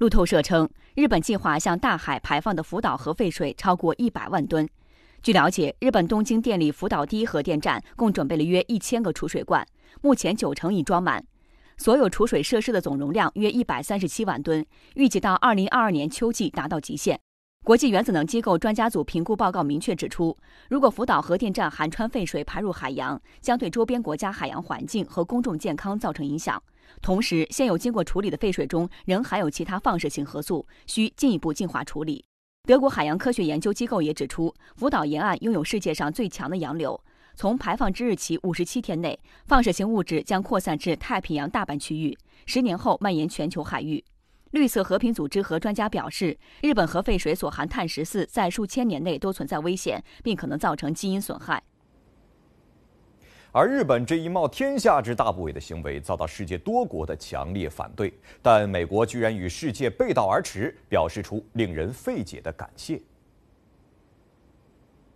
路透社称，日本计划向大海排放的福岛核废水超过一百万吨。据了解，日本东京电力福岛第一核电站共准备了约一千个储水罐，目前九成已装满。所有储水设施的总容量约一百三十七万吨，预计到二零二二年秋季达到极限。国际原子能机构专家组评估报告明确指出，如果福岛核电站含氚废水排入海洋，将对周边国家海洋环境和公众健康造成影响。同时，现有经过处理的废水中仍含有其他放射性核素，需进一步净化处理。德国海洋科学研究机构也指出，福岛沿岸拥有世界上最强的洋流，从排放之日起五十七天内，放射性物质将扩散至太平洋大半区域，十年后蔓延全球海域。绿色和平组织和专家表示，日本核废水所含碳十四在数千年内都存在危险，并可能造成基因损害。而日本这一冒天下之大不韪的行为遭到世界多国的强烈反对，但美国居然与世界背道而驰，表示出令人费解的感谢。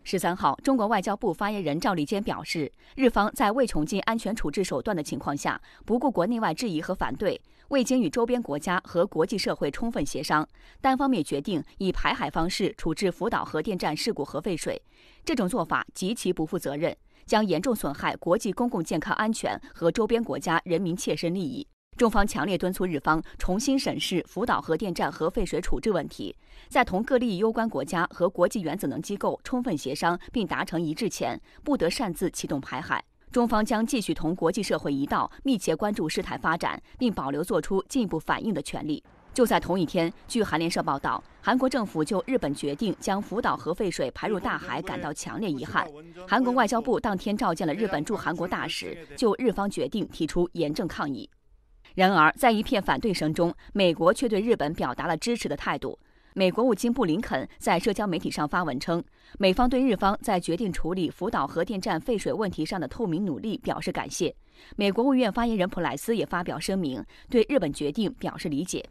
十三号，中国外交部发言人赵立坚表示，日方在未穷尽安全处置手段的情况下，不顾国内外质疑和反对。未经与周边国家和国际社会充分协商，单方面决定以排海方式处置福岛核电站事故核废水，这种做法极其不负责任，将严重损害国际公共健康安全和周边国家人民切身利益。中方强烈敦促日方重新审视福岛核电站核废水处置问题，在同各利益攸关国家和国际原子能机构充分协商并达成一致前，不得擅自启动排海。中方将继续同国际社会一道密切关注事态发展，并保留作出进一步反应的权利。就在同一天，据韩联社报道，韩国政府就日本决定将福岛核废水排入大海感到强烈遗憾。韩国外交部当天召见了日本驻韩国大使，就日方决定提出严正抗议。然而，在一片反对声中，美国却对日本表达了支持的态度。美国务卿布林肯在社交媒体上发文称，美方对日方在决定处理福岛核电站废水问题上的透明努力表示感谢。美国务院发言人普莱斯也发表声明，对日本决定表示理解。